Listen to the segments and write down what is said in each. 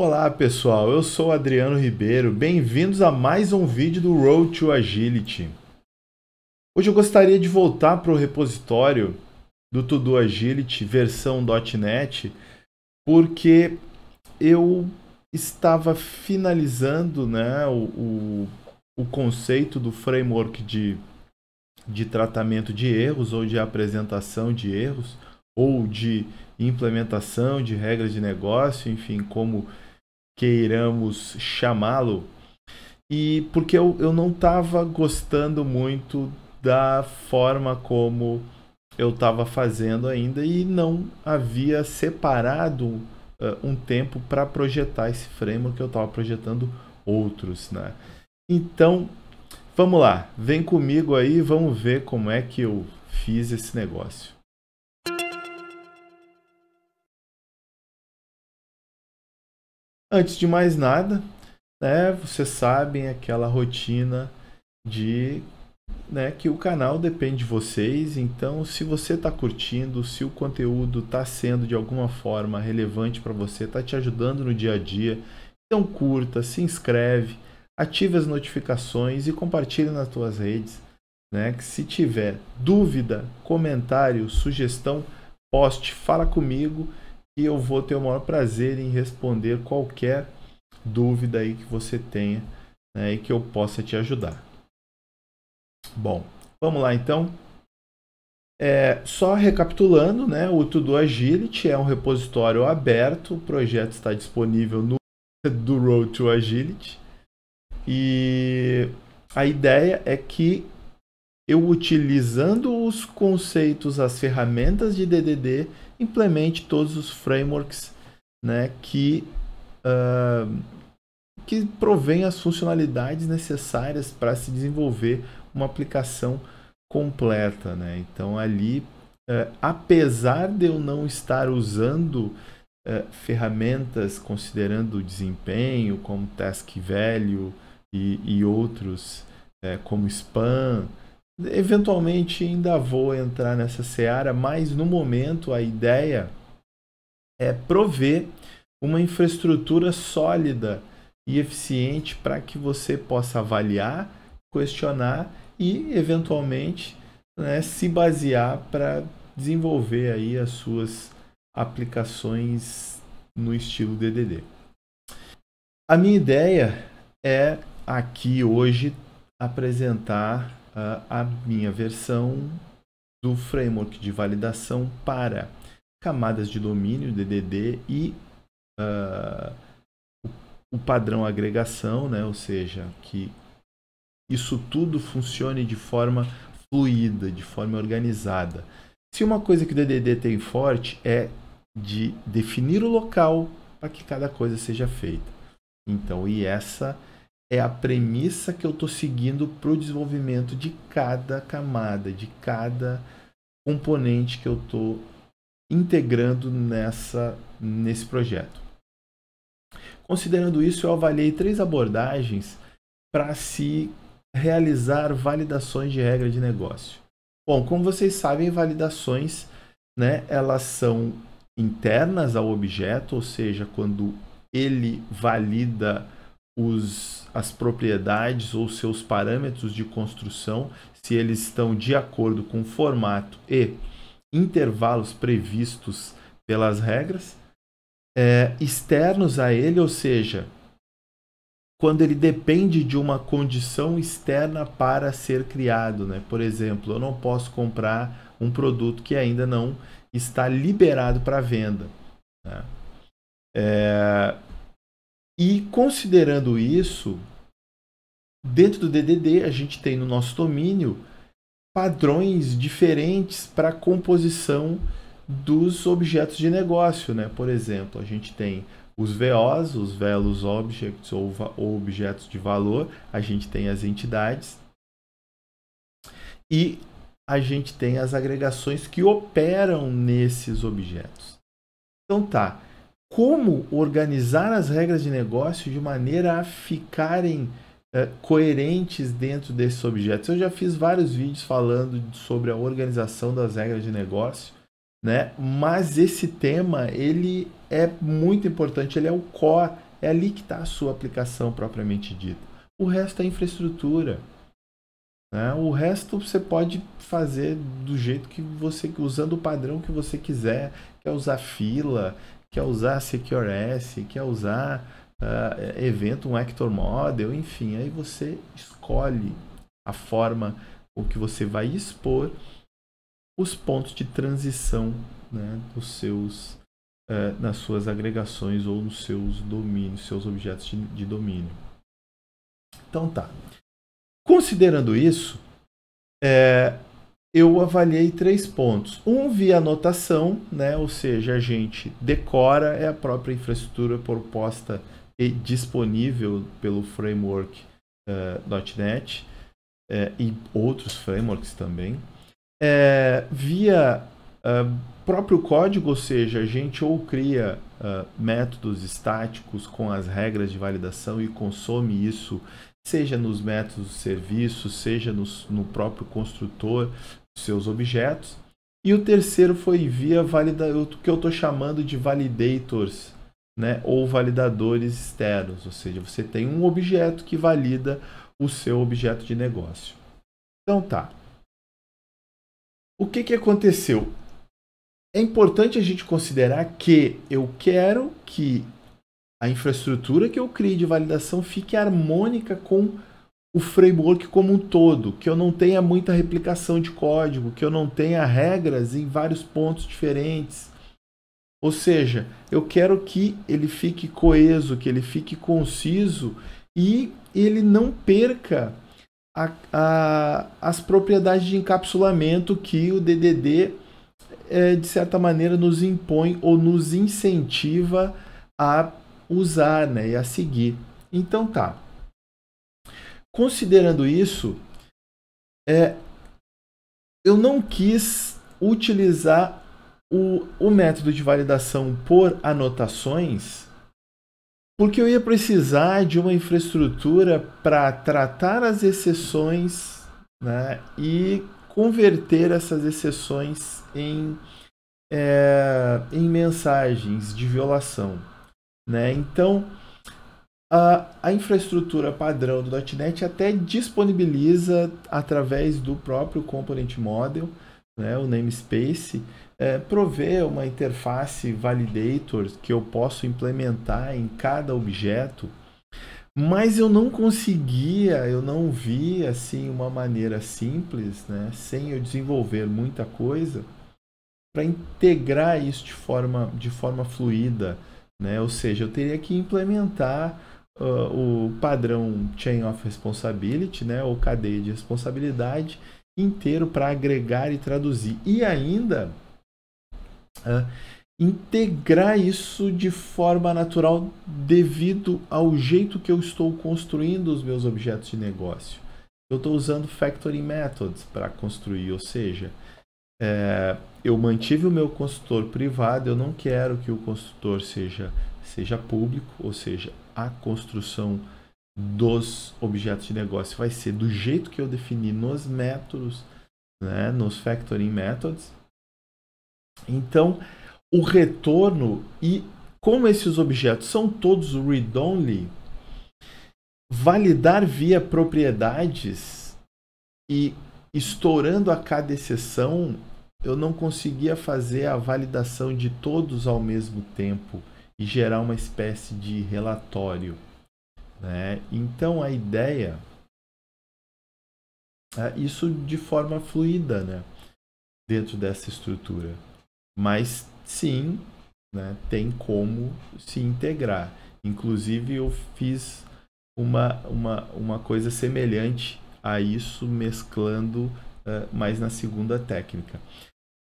Olá pessoal, eu sou Adriano Ribeiro, bem-vindos a mais um vídeo do Road to Agility. Hoje eu gostaria de voltar para o repositório do Todo Agility versão .NET, porque eu estava finalizando né, o, o, o conceito do framework de, de tratamento de erros ou de apresentação de erros ou de implementação de regras de negócio, enfim, como queiramos chamá-lo, e porque eu, eu não estava gostando muito da forma como eu estava fazendo ainda e não havia separado uh, um tempo para projetar esse framework, eu estava projetando outros. Né? Então, vamos lá, vem comigo aí, vamos ver como é que eu fiz esse negócio. Antes de mais nada, né, vocês sabem né, aquela rotina de né, que o canal depende de vocês, então se você está curtindo, se o conteúdo está sendo de alguma forma relevante para você, está te ajudando no dia a dia, então curta, se inscreve, ative as notificações e compartilhe nas suas redes. Né, que se tiver dúvida, comentário, sugestão, poste, fala comigo e eu vou ter o maior prazer em responder qualquer dúvida aí que você tenha né, e que eu possa te ajudar. Bom, vamos lá então. É, só recapitulando, né, o Todo Agility é um repositório aberto, o projeto está disponível no do Road to Agility e a ideia é que eu utilizando os conceitos, as ferramentas de DDD, implemente todos os frameworks né, que, uh, que provém as funcionalidades necessárias para se desenvolver uma aplicação completa. Né? Então, ali, uh, apesar de eu não estar usando uh, ferramentas considerando desempenho, como task value e, e outros, eh, como spam, Eventualmente ainda vou entrar nessa seara, mas no momento a ideia é prover uma infraestrutura sólida e eficiente para que você possa avaliar, questionar e eventualmente né, se basear para desenvolver aí as suas aplicações no estilo DDD. A minha ideia é aqui hoje apresentar uh, a minha versão do framework de validação para camadas de domínio DDD e uh, o padrão agregação, né? ou seja, que isso tudo funcione de forma fluida, de forma organizada. Se uma coisa que o DDD tem forte é de definir o local para que cada coisa seja feita. Então, e essa é a premissa que eu estou seguindo para o desenvolvimento de cada camada, de cada componente que eu estou integrando nessa, nesse projeto. Considerando isso, eu avaliei três abordagens para se realizar validações de regra de negócio. Bom, como vocês sabem, validações né, elas são internas ao objeto, ou seja, quando ele valida os, as propriedades ou seus parâmetros de construção, se eles estão de acordo com o formato e intervalos previstos pelas regras, é, externos a ele, ou seja, quando ele depende de uma condição externa para ser criado. Né? Por exemplo, eu não posso comprar um produto que ainda não está liberado para venda. Né? É, e considerando isso, dentro do DDD a gente tem no nosso domínio padrões diferentes para a composição dos objetos de negócio, né? Por exemplo, a gente tem os VOs, os Velos Objects ou, ou objetos de valor, a gente tem as entidades e a gente tem as agregações que operam nesses objetos. Então tá, como organizar as regras de negócio de maneira a ficarem eh, coerentes dentro desses objetos. Eu já fiz vários vídeos falando sobre a organização das regras de negócio, né? Mas esse tema ele é muito importante, ele é o core, é ali que está a sua aplicação propriamente dita. O resto é infraestrutura. Né? O resto você pode fazer do jeito que você, usando o padrão que você quiser, quer usar fila, quer usar Secure S, quer usar uh, evento, um Actor Model, enfim. Aí você escolhe a forma com que você vai expor os pontos de transição né, dos seus, uh, nas suas agregações ou nos seus domínios, seus objetos de, de domínio. Então tá. Considerando isso, é, eu avaliei três pontos. Um via anotação, né? ou seja, a gente decora, é a própria infraestrutura proposta e disponível pelo framework uh, .NET eh, e outros frameworks também. Eh, via próprio código, ou seja, a gente ou cria métodos estáticos com as regras de validação e consome isso seja nos métodos de serviço, seja no próprio construtor, seus objetos. E o terceiro foi via valida, o que eu estou chamando de validators, né, ou validadores externos, ou seja, você tem um objeto que valida o seu objeto de negócio. Então tá. O que, que aconteceu? É importante a gente considerar que eu quero que a infraestrutura que eu crie de validação fique harmônica com o framework como um todo, que eu não tenha muita replicação de código, que eu não tenha regras em vários pontos diferentes. Ou seja, eu quero que ele fique coeso, que ele fique conciso e ele não perca a, a, as propriedades de encapsulamento que o DDD, é, de certa maneira, nos impõe ou nos incentiva a usar né, e a seguir. Então tá, considerando isso, é, eu não quis utilizar o, o método de validação por anotações, porque eu ia precisar de uma infraestrutura para tratar as exceções né, e converter essas exceções em, é, em mensagens de violação. Né? Então, a, a, infraestrutura padrão do .NET até disponibiliza através do próprio component model, né, o namespace, é, prover uma interface validator que eu posso implementar em cada objeto, mas eu não conseguia, eu não vi assim uma maneira simples, né, sem eu desenvolver muita coisa para integrar isso de forma de forma fluida, né? Ou seja, eu teria que implementar uh, o padrão Chain of Responsibility, né, ou cadeia de responsabilidade, inteiro para agregar e traduzir. E ainda uh, integrar isso de forma natural devido ao jeito que eu estou construindo os meus objetos de negócio. Eu estou usando Factory Methods para construir, ou seja, é, eu mantive o meu consultor privado, eu não quero que o consultor seja seja público, ou seja, a construção dos objetos de negócio vai ser do jeito que eu defini nos métodos, né, nos factoring methods. Então, o retorno e como esses objetos são todos read-only, validar via propriedades e estourando a cada exceção, eu não conseguia fazer a validação de todos ao mesmo tempo e gerar uma espécie de relatório. Né? Então a ideia é isso de forma fluida né? dentro dessa estrutura. Mas sim, né? tem como se integrar. Inclusive eu fiz uma, uma, uma coisa semelhante a isso, mesclando uh, mais na segunda técnica.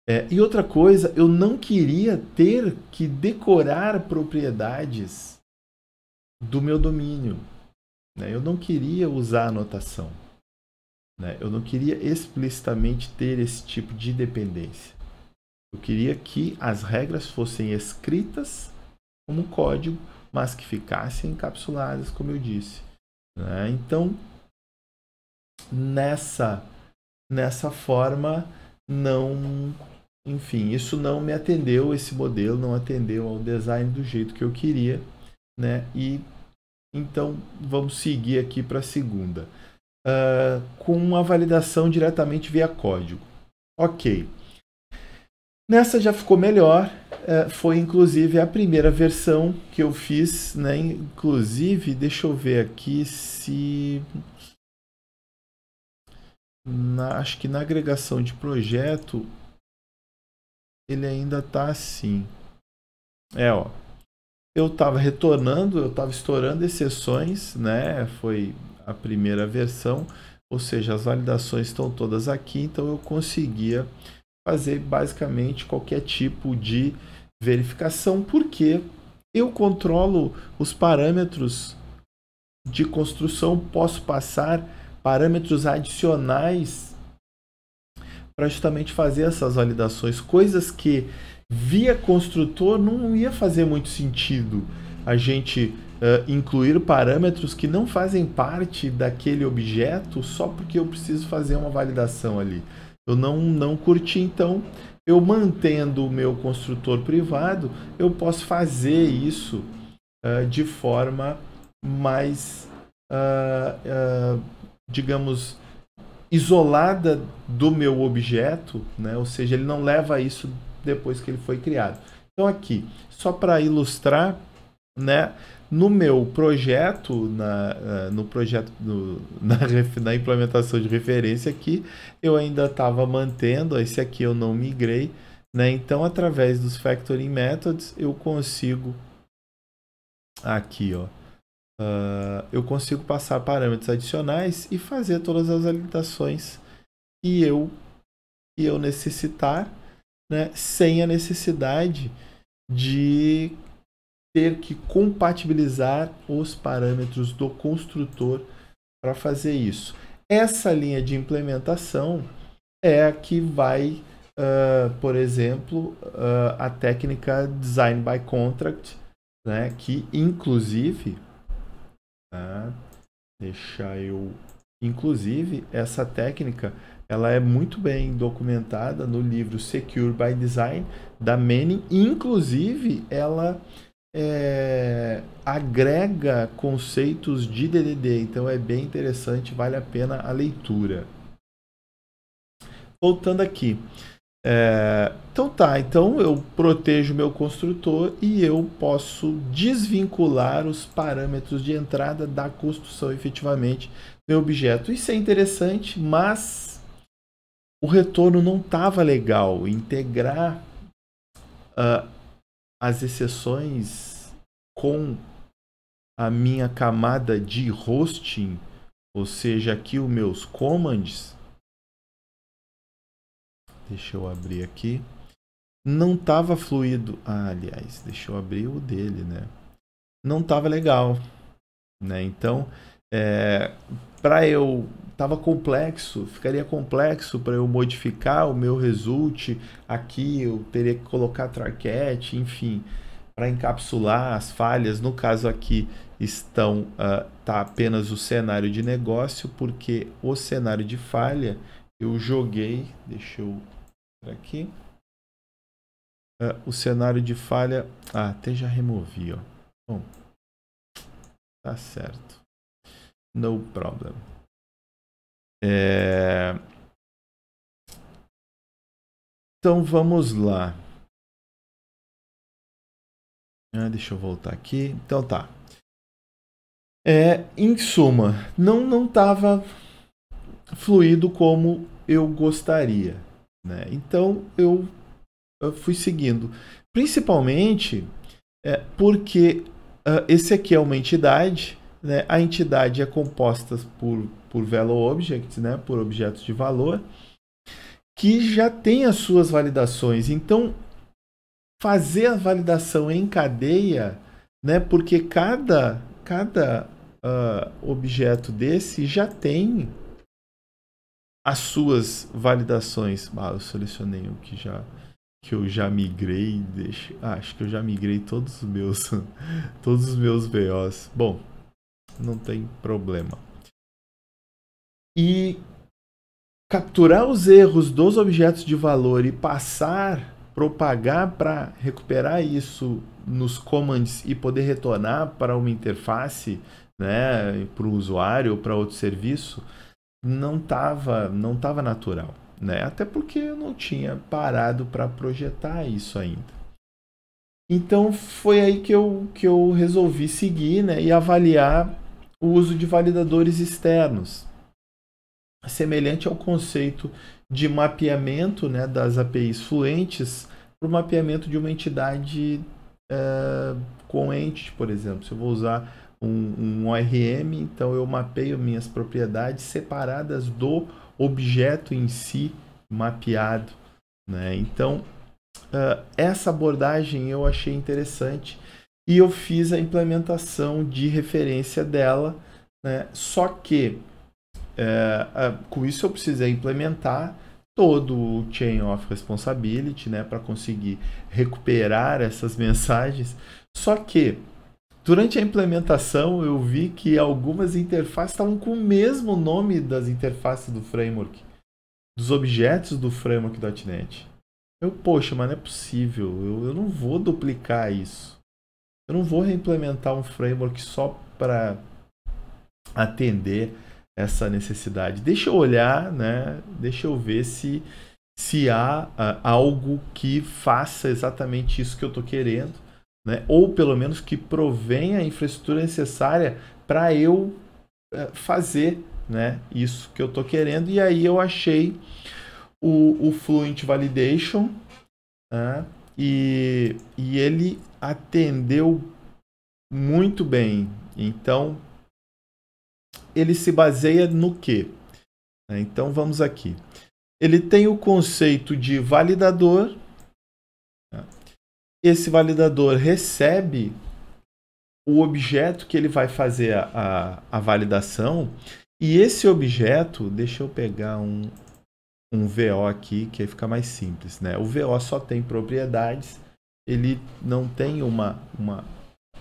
É, e outra coisa, eu não queria ter que decorar propriedades do meu domínio. Né? Eu não queria usar anotação. Né? Eu não queria explicitamente ter esse tipo de dependência. Eu queria que as regras fossem escritas como código, mas que ficassem encapsuladas, como eu disse. Né? Então, nessa, nessa forma, não enfim, isso não me atendeu, esse modelo não atendeu ao design do jeito que eu queria, né? E então vamos seguir aqui para ah, a segunda. Uh, com uma validação diretamente via código. Ok. Nessa já ficou melhor, uh, foi inclusive a primeira versão que eu fiz, né? Inclusive, deixa eu ver aqui se. Na, acho que na agregação de projeto ele ainda tá assim. É, ó. Eu tava retornando, eu tava estourando exceções, né? Foi a primeira versão, ou seja, as validações estão todas aqui, então eu conseguia fazer basicamente qualquer tipo de verificação, porque eu controlo os parâmetros de construção, posso passar parâmetros adicionais para justamente fazer essas validações, coisas que via construtor não ia fazer muito sentido a gente uh, incluir parâmetros que não fazem parte daquele objeto só porque eu preciso fazer uma validação ali. Eu não, não curti, então eu mantendo o meu construtor privado, eu posso fazer isso uh, de forma mais, uh, digamos, isolada do meu objeto, né? ou seja, ele não leva isso depois que ele foi criado. Então aqui, só para ilustrar, né? no meu projeto, na, eh, no projeto do na, na implementação de referência aqui, eu ainda estava mantendo, esse aqui eu não migrei, né? então através dos factoring methods eu consigo aqui, ó, uh, eu consigo passar parâmetros adicionais e fazer todas as habilitações que eu, que eu necessitar, né, sem a necessidade de ter que compatibilizar os parâmetros do construtor para fazer isso. Essa linha de implementação é a que vai, uh, por exemplo, uh, a técnica Design by Contract, né, que inclusive Tá? Deixar eu... Inclusive, essa técnica ela é muito bem documentada no livro Secure by Design, da Manning. Inclusive, ela é, agrega conceitos de DDD, então é bem interessante, vale a pena a leitura. Voltando aqui, é, então tá, então eu protejo meu construtor e eu posso desvincular os parâmetros de entrada da construção efetivamente do objeto. Isso é interessante, mas o retorno não estava legal. Integrar uh, as exceções com a minha camada de hosting, ou seja, aqui os meus commands, Deixa eu abrir aqui. Não estava fluido. Ah, aliás, deixa eu abrir o dele, né? Não estava legal, né? Então, é, para eu estava complexo, ficaria complexo para eu modificar o meu result aqui, eu teria que colocar traquete, enfim, para encapsular as falhas. No caso aqui estão uh, tá apenas o cenário de negócio, porque o cenário de falha eu joguei, deixa eu aqui. Uh, o cenário de falha. Ah, até já removi, ó. Bom, tá certo. No problem. É... Então vamos lá. Ah, deixa eu voltar aqui. Então tá. É, em suma, não não estava fluido como eu gostaria. Né? Então eu, eu, fui seguindo. Principalmente é, porque uh, esse aqui é uma entidade, né? a entidade é composta por, por value objects, né? por objetos de valor, que já tem as suas validações. Então fazer a validação em cadeia, né? porque cada, cada uh, objeto desse já tem as suas validações. Ah, eu selecionei o que já que eu já migrei, deixa, ah, acho que eu já migrei todos os meus todos os meus BOs. Bom, não tem problema. E capturar os erros dos objetos de valor e passar, propagar para recuperar isso nos commands e poder retornar para uma interface, né, para o usuário ou para outro serviço, não estava não tava natural, né? Até porque eu não tinha parado para projetar isso ainda. Então foi aí que eu, que eu resolvi seguir né, e avaliar o uso de validadores externos. Semelhante ao conceito de mapeamento né, das APIs fluentes para o mapeamento de uma entidade uh, eh, ente por exemplo. Se eu vou usar um, um ORM, então eu mapeio minhas propriedades separadas do objeto em si mapeado. Né? Então, uh, essa abordagem eu achei interessante e eu fiz a implementação de referência dela, né? só que uh, uh, com isso eu precisei implementar todo o chain of responsibility né? para conseguir recuperar essas mensagens. Só que Durante a implementação, eu vi que algumas interfaces estavam com o mesmo nome das interfaces do framework, dos objetos do framework.NET. Eu, poxa, mas não é possível, eu, eu não vou duplicar isso. Eu não vou reimplementar um framework só para atender essa necessidade. Deixa eu olhar, né? Deixa eu ver se se há uh, algo que faça exatamente isso que eu estou querendo né? ou pelo menos que provém a infraestrutura necessária para eu eh, fazer né? isso que eu estou querendo. E aí eu achei o, o Fluent Validation né? e, e ele atendeu muito bem. Então, ele se baseia no que? Né? Então, vamos aqui. Ele tem o conceito de validador, esse validador recebe o objeto que ele vai fazer a, a, a validação e esse objeto, deixa eu pegar um, um VO aqui que aí fica mais simples, né? O VO só tem propriedades, ele não tem uma, uma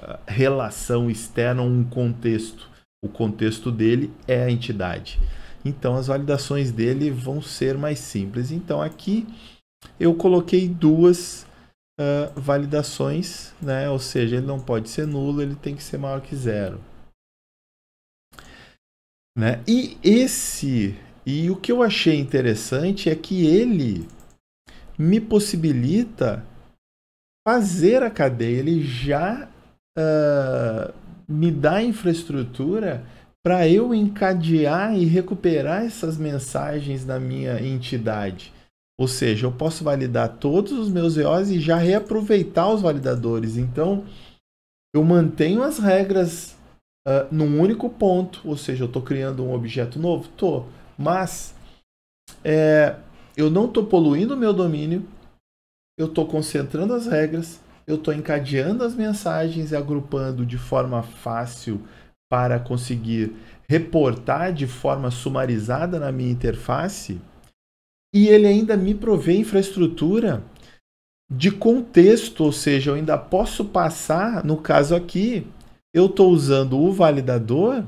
ah, relação externa, um contexto. O contexto dele é a entidade. Então as validações dele vão ser mais simples. Então aqui eu coloquei duas uh, validações, né? ou seja, ele não pode ser nulo, ele tem que ser maior que zero. Né? E esse, e o que eu achei interessante é que ele me possibilita fazer a cadeia, ele já uh, me dá infraestrutura para eu encadear e recuperar essas mensagens na minha entidade. Ou seja, eu posso validar todos os meus EOs e já reaproveitar os validadores. Então, eu mantenho as regras uh, num único ponto, ou seja, eu estou criando um objeto novo? Estou, mas é, eu não estou poluindo o meu domínio, eu estou concentrando as regras, eu estou encadeando as mensagens e agrupando de forma fácil para conseguir reportar de forma sumarizada na minha interface e ele ainda me provê infraestrutura de contexto, ou seja, eu ainda posso passar, no caso aqui, eu estou usando o validador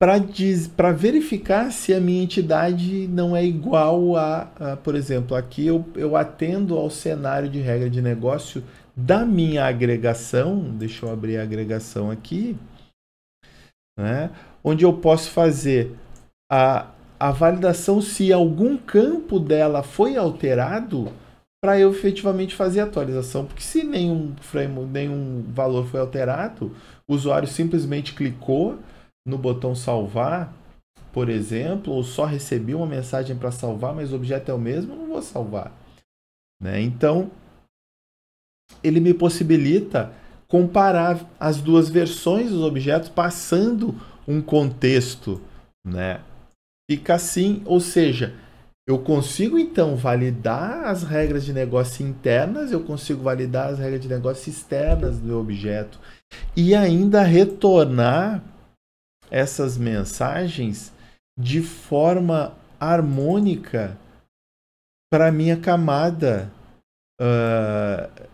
para verificar se a minha entidade não é igual a, a por exemplo, aqui eu, eu atendo ao cenário de regra de negócio da minha agregação, deixa eu abrir a agregação aqui, né? onde eu posso fazer a a validação se algum campo dela foi alterado para eu efetivamente fazer a atualização, porque se nenhum frame, nenhum valor foi alterado, o usuário simplesmente clicou no botão salvar, por exemplo, ou só recebi uma mensagem para salvar, mas o objeto é o mesmo, não vou salvar. Né? Então, ele me possibilita comparar as duas versões dos objetos passando um contexto, né? fica assim, ou seja, eu consigo então validar as regras de negócio internas, eu consigo validar as regras de negócio externas do meu objeto e ainda retornar essas mensagens de forma harmônica para minha camada uh,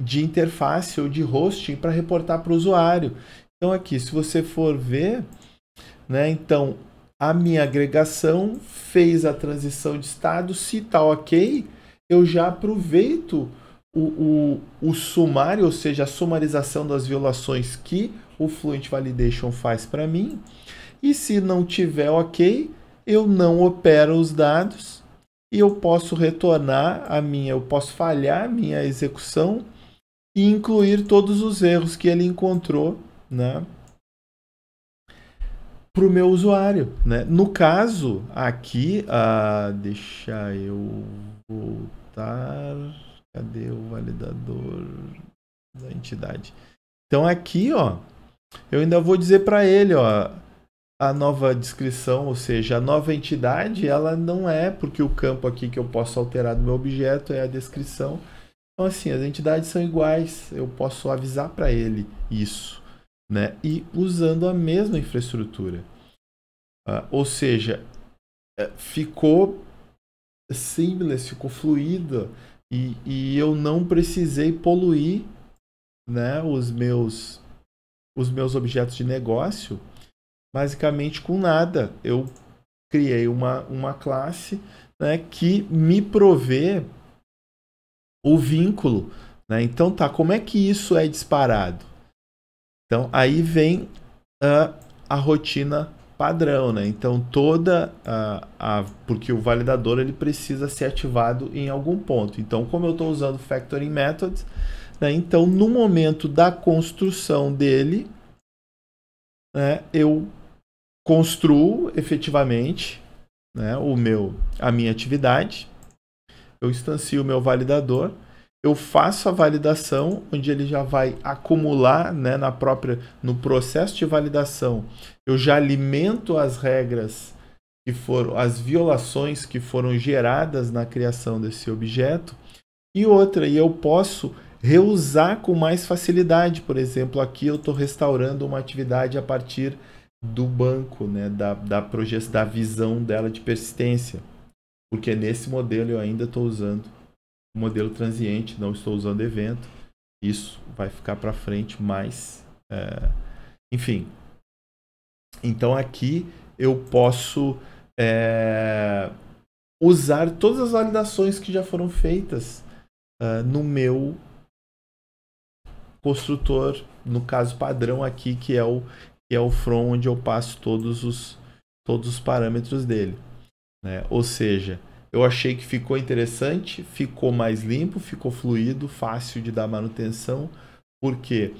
de interface ou de hosting para reportar para o usuário. Então aqui, se você for ver, né, então a minha agregação fez a transição de estado, se tá ok, eu já aproveito o, o, o sumário, ou seja, a sumarização das violações que o Fluent Validation faz para mim, e se não tiver ok, eu não opero os dados e eu posso retornar a minha, eu posso falhar a minha execução e incluir todos os erros que ele encontrou, né? para o meu usuário. Né? No caso, aqui, uh, deixa eu voltar. Cadê o validador da entidade? Então aqui, ó, eu ainda vou dizer para ele, ó, a nova descrição, ou seja, a nova entidade, ela não é, porque o campo aqui que eu posso alterar do meu objeto é a descrição. Então assim, as entidades são iguais, eu posso avisar para ele isso né? E usando a mesma infraestrutura. Uh, ou seja, é, ficou simples, ficou fluido e, e eu não precisei poluir né, os, meus, os meus objetos de negócio basicamente com nada. Eu criei uma, uma classe né, que me provê o vínculo. Né? Então tá, como é que isso é disparado? Então aí vem a rotina padrão, né? Então toda a, a, porque o validador ele precisa ser ativado em algum ponto. Então como eu estou usando factoring methods, né? Então no momento da construção dele, né? Eu construo efetivamente, né? O meu a minha atividade, eu instancio o meu validador eu faço a validação, onde ele já vai acumular né, na própria no processo de validação. Eu já alimento as regras que foram as violações que foram geradas na criação desse objeto. E outra, e eu posso reusar com mais facilidade. Por exemplo, aqui eu estou restaurando uma atividade a partir do banco, né, da, da, projeção, da visão dela de persistência. Porque nesse modelo eu ainda estou usando modelo transiente, não estou usando evento. Isso vai ficar para frente, mas é, enfim. Então aqui eu posso é, usar todas as validações que já foram feitas uh, no meu construtor, no caso padrão aqui que é o que é o from onde eu passo todos os todos os parâmetros dele, né? Ou seja, eu achei que ficou interessante, ficou mais limpo, ficou fluido, fácil de dar manutenção, porque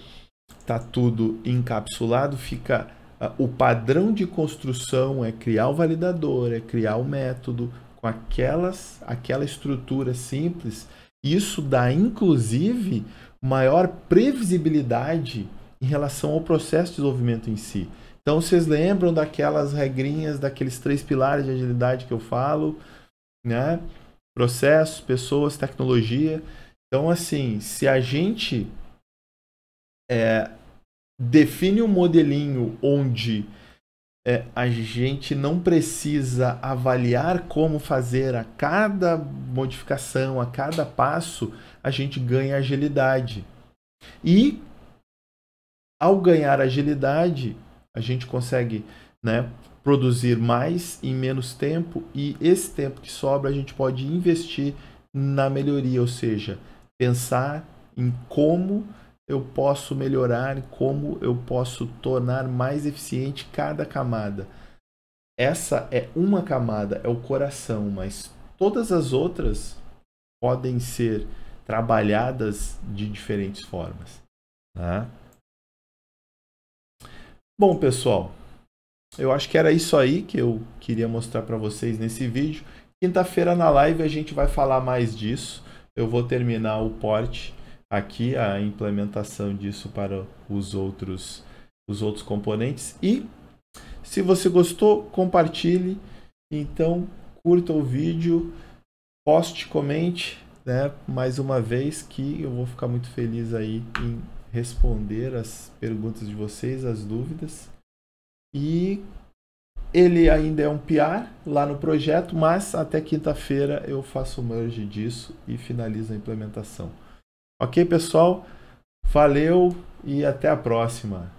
tá tudo encapsulado, fica ah, o padrão de construção é criar o validador, é criar o método com aquelas, aquela estrutura simples. Isso dá inclusive maior previsibilidade em relação ao processo de desenvolvimento em si. Então vocês lembram daquelas regrinhas, daqueles três pilares de agilidade que eu falo? né? Processos, pessoas, tecnologia. Então, assim, se a gente é, define um modelinho onde é, a gente não precisa avaliar como fazer a cada modificação, a cada passo, a gente ganha agilidade. E ao ganhar agilidade, a gente consegue né, produzir mais em menos tempo e esse tempo que sobra a gente pode investir na melhoria, ou seja, pensar em como eu posso melhorar, como eu posso tornar mais eficiente cada camada. Essa é uma camada, é o coração, mas todas as outras podem ser trabalhadas de diferentes formas. Tá? Bom, pessoal, eu acho que era isso aí que eu queria mostrar para vocês nesse vídeo. Quinta-feira na live a gente vai falar mais disso. Eu vou terminar o porte aqui, a implementação disso para os outros, os outros componentes. E se você gostou, compartilhe. Então, curta o vídeo, poste, comente, né? Mais uma vez que eu vou ficar muito feliz aí em responder as perguntas de vocês, as dúvidas. E ele ainda é um PR lá no projeto, mas até quinta-feira eu faço o merge disso e finalizo a implementação. Ok, pessoal? Valeu e até a próxima!